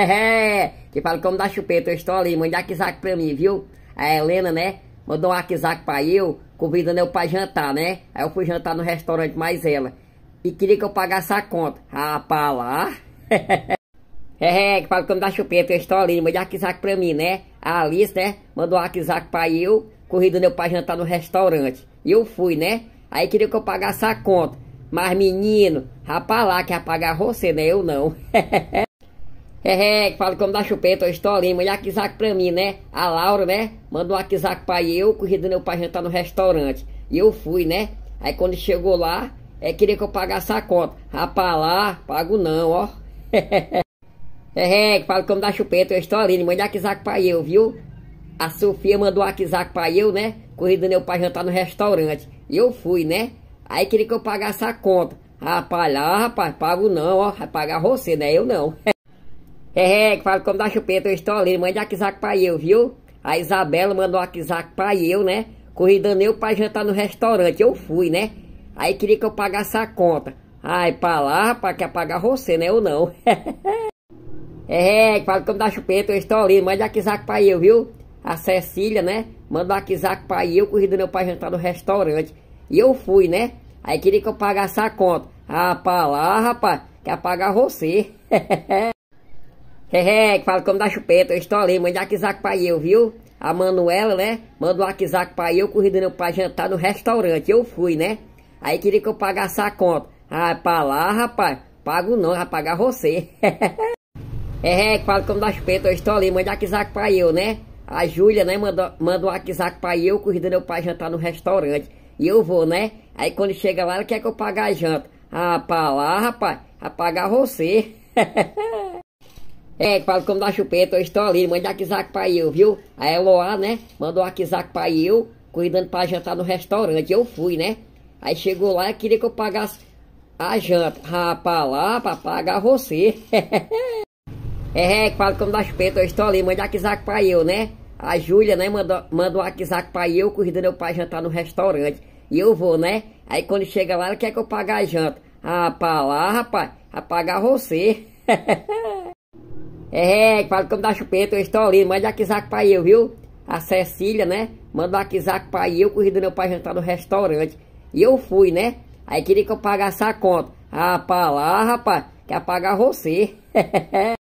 É, que fala como da chupeta, eu estou ali, mande aquizak pra mim, viu? A Helena, né? Mandou um aquizak pra eu, convidando né, eu pra jantar, né? Aí eu fui jantar no restaurante mais ela. E queria que eu pagasse a conta. Ah, pra lá. É, que fala como dá chupeta, eu estou ali, mande aquizak pra mim, né? A Alice, né? Mandou um aquizak pra eu, convidando né, eu pra jantar no restaurante. E eu fui, né? Aí queria que eu pagasse a conta. Mas menino, rapaz lá que ia pagar você, né? Eu não. É, é, fala como da chupeta, eu estou ali, Mulher quisac pra mim, né? A Laura, né? Mandou um quisac pra eu, corrida meu pai jantar no restaurante. E eu fui, né? Aí quando chegou lá, é, queria que eu pagasse a conta. Rapaz, lá, pago não, ó. É, é, fala como da chupeta, estou historinha. Mandou um quisac pra eu, viu? A Sofia mandou um quisac pra eu, né? Corrida meu pai jantar no restaurante. E eu fui, né? Aí queria que eu pagasse a conta. Rapaz, lá, rapaz, pago não, ó. Vai pagar você, né? Eu não. É, é, que fala como da chupeta, eu estou ali, mande aquisac pra eu, viu? A Isabela mandou aquisac pra eu, né? Corridando eu pra jantar tá no restaurante, eu fui, né? Aí queria que eu pagasse a conta. Ai, pra lá, rapaz, quer pagar você, né? Eu não. É, é, que fala como da chupeta, eu estou ali, mande aquisac pra eu, viu? A Cecília, né? Mandou aquisac pra eu, corridando eu pra jantar tá no restaurante. E eu fui, né? Aí queria que eu pagasse a conta. Ah, pra lá, rapaz, quer pagar você. Hehe, que fala como da chupeta, eu estou ali, aqui zaco pra eu, viu? A Manuela, né? Mandou zaco pra eu, corrida pra jantar no restaurante. Eu fui, né? Aí queria que eu pagasse a conta. Ah, pra lá, rapaz. Pago não, vai pagar você. é, que fala como da chupeta, eu estou ali, aqui zaco pra eu, né? A Júlia, né, mandou, mandou zaco pra eu, corrida pra jantar no restaurante. E eu vou, né? Aí quando chega lá, ela quer que eu pague a janta. Ah, pra lá, rapaz. Vai pagar você. É, fala como da chupeta, eu estou ali, manda aqui pra eu, viu? A Eloá, né, mandou aqui pra eu, cuidando pra jantar no restaurante. Eu fui, né? Aí chegou lá e queria que eu pagasse a janta. Rapaz, lá pra pagar você. é, fala como da chupeta, eu estou ali, manda aqui pra eu, né? A Júlia, né, mandou, mandou aqui pra eu, cuidando eu pra jantar no restaurante. E eu vou, né? Aí quando chega lá, ela quer que eu pague a janta. Rapaz, lá, rapaz, pagar você. É, fala como da chupeta, eu estou ali. Manda aqui zaco pra eu, viu? A Cecília, né? Mandou aqui zaco pra eu, corrida meu pai jantar no restaurante. E eu fui, né? Aí queria que eu pagasse a conta. Rapaz lá, rapaz, quer pagar você.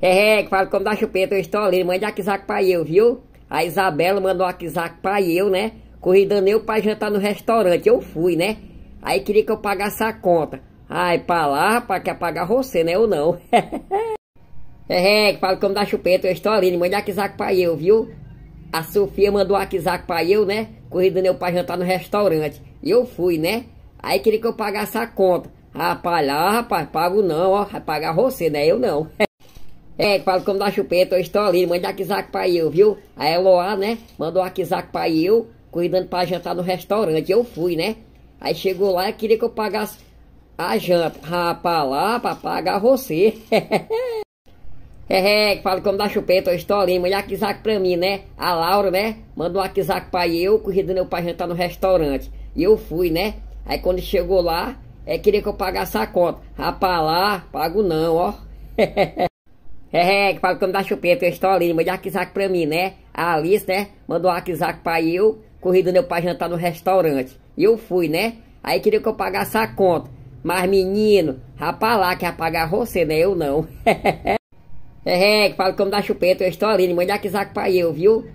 é, fala como da chupeta, eu estou ali. Manda aqui zaco pra eu, viu? A Isabela mandou aqui zaco pra eu, né? Corridando meu pai jantar no restaurante. Eu fui, né? Aí queria que eu pagasse a conta. Ai, pra lá, rapaz, quer pagar você, né? Eu não. É que falo como da chupeta, eu estou ali, manda aquisaco pra eu, viu? A Sofia mandou aquisaco pra eu, né? Corrida meu jantar no restaurante. E eu fui, né? Aí queria que eu pagasse a conta. Rapaz, lá, rapaz, pago não, ó. Vai pagar você, né? Eu não. É, que falo como da chupeta, eu estou ali, manda aquisaco pra eu, viu? A Eloá, né? Mandou aquisaco pra eu, cuidando pra jantar no restaurante. Eu fui, né? Aí chegou lá e queria que eu pagasse a janta. Rapaz, lá, pra pagar você. É, é, que fala como da chupeta, uma historinha. Mulher quisac pra mim, né? A Laura, né? Mandou a quisac pra eu, corrida meu pai jantar no restaurante. E eu fui, né? Aí quando chegou lá, é, queria que eu pagasse a conta. Rapaz, lá, pago não, ó. É, é, que fala como da chupeta, uma historinha. Mulher quisac pra mim, né? A Alice, né? Mandou a quisac pra eu, corrida meu pai jantar no restaurante. E eu fui, né? Aí queria que eu pagasse a conta. Mas menino, rapaz lá, quer pagar você, né? Eu não. É, fala como da chupeta, eu estou ali, aqui zaco pra eu, viu?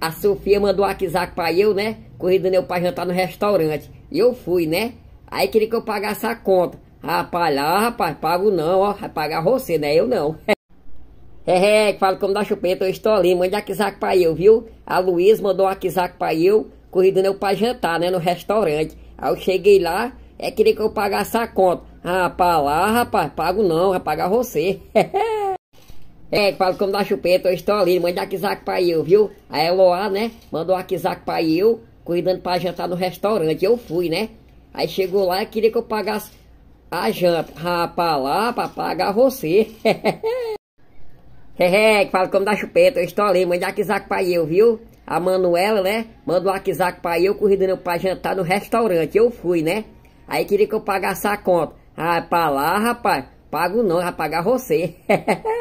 A Sofia mandou zaco pra eu, né? Corrida meu pai jantar no restaurante. E eu fui, né? Aí queria que eu pagasse a conta. Rapaz, lá, rapaz, pago não, ó. Vai pagar você, né? Eu não. É, fala como da chupeta, eu estou ali, aqui zaco pra eu, viu? A Luiz mandou zaco pra eu, corrida meu pai jantar, né? No restaurante. Aí eu cheguei lá, é queria que eu pagasse a conta. Rapaz, lá, rapaz, pago não, vai pagar você. É, fala como da chupeta, eu estou ali, manda Akizac pra eu, viu? A Eloá, né, mandou Akizac pra eu, cuidando pra jantar no restaurante. Eu fui, né? Aí chegou lá e queria que eu pagasse a janta. Rapaz, lá pra pagar você. Hehe, é, é, fala como da chupeta, eu estou ali, manda Akizac pra eu, viu? A Manuela, né, mandou Akizac pra eu, cuidando pra jantar no restaurante. Eu fui, né? Aí queria que eu pagasse a conta. Rapaz, lá, rapaz, pago não, vai pagar você.